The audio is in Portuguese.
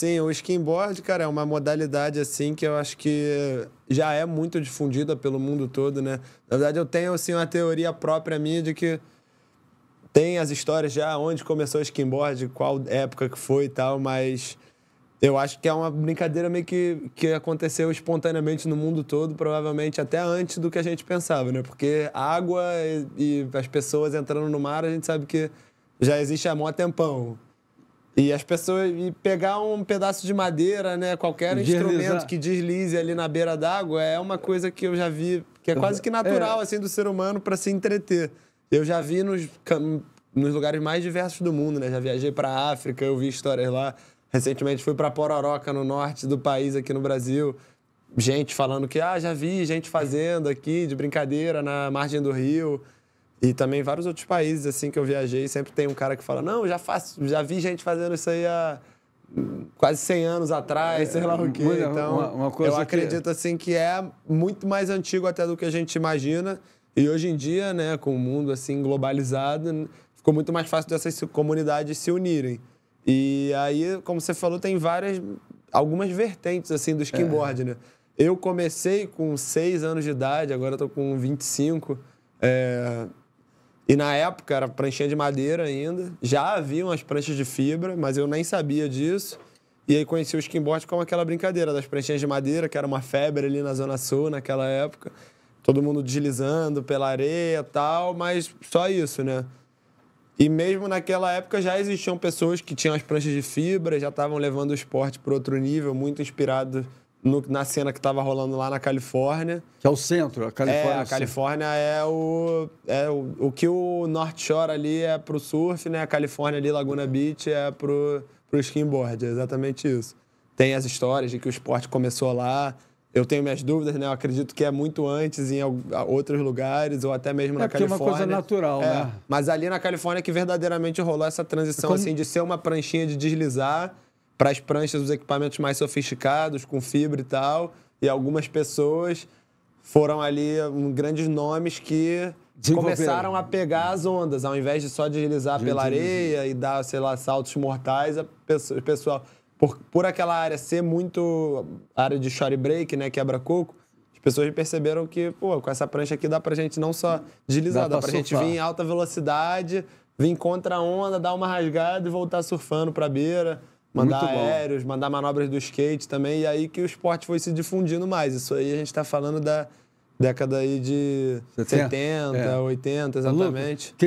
Sim, o skinboard, cara, é uma modalidade assim que eu acho que já é muito difundida pelo mundo todo, né? Na verdade, eu tenho assim uma teoria própria minha de que tem as histórias já onde começou o skinboard, qual época que foi e tal, mas eu acho que é uma brincadeira meio que, que aconteceu espontaneamente no mundo todo, provavelmente até antes do que a gente pensava, né? Porque água e, e as pessoas entrando no mar, a gente sabe que já existe há mó tempão. E as pessoas. E pegar um pedaço de madeira, né? Qualquer Deslizar. instrumento que deslize ali na beira d'água é uma coisa que eu já vi, que é quase que natural, é. assim, do ser humano para se entreter. Eu já vi nos, nos lugares mais diversos do mundo, né? Já viajei para África, eu vi histórias lá. Recentemente fui para Pororoca, no norte do país, aqui no Brasil. Gente falando que, ah, já vi gente fazendo aqui, de brincadeira, na margem do rio. E também vários outros países, assim, que eu viajei, sempre tem um cara que fala, não, já faço, já vi gente fazendo isso aí há hum, quase 100 anos atrás, é, sei lá o quê. então, uma, uma eu acredito, que... assim, que é muito mais antigo até do que a gente imagina. E hoje em dia, né, com o mundo, assim, globalizado, ficou muito mais fácil dessas comunidades se unirem. E aí, como você falou, tem várias, algumas vertentes, assim, do skimboard, é. né? Eu comecei com 6 anos de idade, agora estou tô com 25. É, e na época era pranchinha de madeira ainda. Já haviam as pranchas de fibra, mas eu nem sabia disso. E aí conheci o skimboard como aquela brincadeira das pranchinhas de madeira, que era uma febre ali na Zona Sul naquela época. Todo mundo deslizando pela areia tal, mas só isso, né? E mesmo naquela época já existiam pessoas que tinham as pranchas de fibra, já estavam levando o esporte para outro nível, muito inspirado no, na cena que estava rolando lá na Califórnia. Que é o centro, a Califórnia. É, a Califórnia é o, é o, o que o North Shore ali é pro surf, né? A Califórnia ali, Laguna Beach, é pro, pro skimboard, é exatamente isso. Tem as histórias de que o esporte começou lá. Eu tenho minhas dúvidas, né? Eu acredito que é muito antes em outros lugares ou até mesmo é na Califórnia. É uma coisa natural, é. né? Mas ali na Califórnia é que verdadeiramente rolou essa transição, é Como... assim, de ser uma pranchinha de deslizar para as pranchas os equipamentos mais sofisticados, com fibra e tal, e algumas pessoas foram ali grandes nomes que começaram a pegar as ondas, ao invés de só deslizar pela areia e dar, sei lá, saltos mortais, a pessoa, o pessoal, por, por aquela área ser muito área de short break, né, quebra-coco, as pessoas perceberam que, pô, com essa prancha aqui dá pra gente não só deslizar, dá, dá a pra gente vir em alta velocidade, vir contra a onda, dar uma rasgada e voltar surfando pra beira. Mandar aéreos, mandar manobras do skate também. E aí que o esporte foi se difundindo mais. Isso aí a gente está falando da década aí de 70, 70 é. 80, tá exatamente. Lu,